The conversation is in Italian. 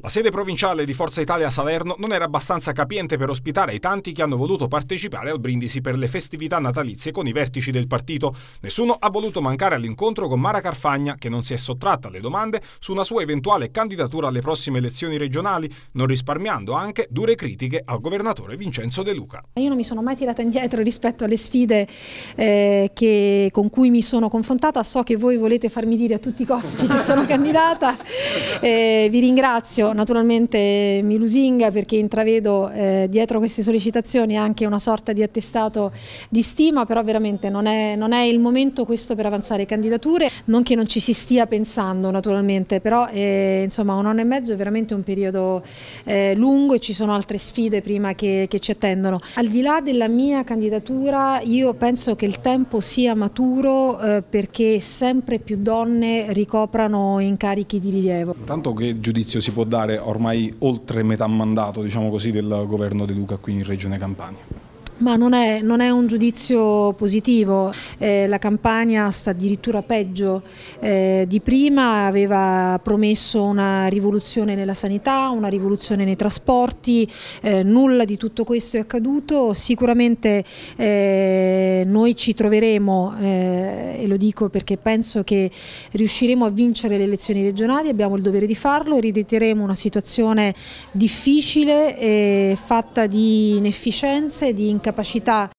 La sede provinciale di Forza Italia Salerno non era abbastanza capiente per ospitare i tanti che hanno voluto partecipare al Brindisi per le festività natalizie con i vertici del partito. Nessuno ha voluto mancare all'incontro con Mara Carfagna, che non si è sottratta alle domande su una sua eventuale candidatura alle prossime elezioni regionali, non risparmiando anche dure critiche al governatore Vincenzo De Luca. Io non mi sono mai tirata indietro rispetto alle sfide eh, che, con cui mi sono confrontata. So che voi volete farmi dire a tutti i costi che sono candidata. Eh, vi ringrazio naturalmente mi lusinga perché intravedo eh, dietro queste sollecitazioni anche una sorta di attestato di stima, però veramente non è, non è il momento questo per avanzare candidature, non che non ci si stia pensando naturalmente, però eh, insomma un anno e mezzo è veramente un periodo eh, lungo e ci sono altre sfide prima che, che ci attendono. Al di là della mia candidatura io penso che il tempo sia maturo eh, perché sempre più donne ricoprano incarichi di rilievo. Tanto che giudizio si può dare? ricordare ormai oltre metà mandato diciamo così, del governo De Luca qui in Regione Campania. Ma non è, non è, un giudizio positivo, eh, la campagna sta addirittura peggio eh, di prima, aveva promesso una rivoluzione nella sanità, una rivoluzione nei trasporti, eh, nulla di tutto questo è accaduto, sicuramente eh, noi ci troveremo, eh, e lo dico perché penso che riusciremo a vincere le elezioni regionali, abbiamo il dovere di farlo, erediteremo una situazione difficile, eh, fatta di inefficienze, di incapacità, capacità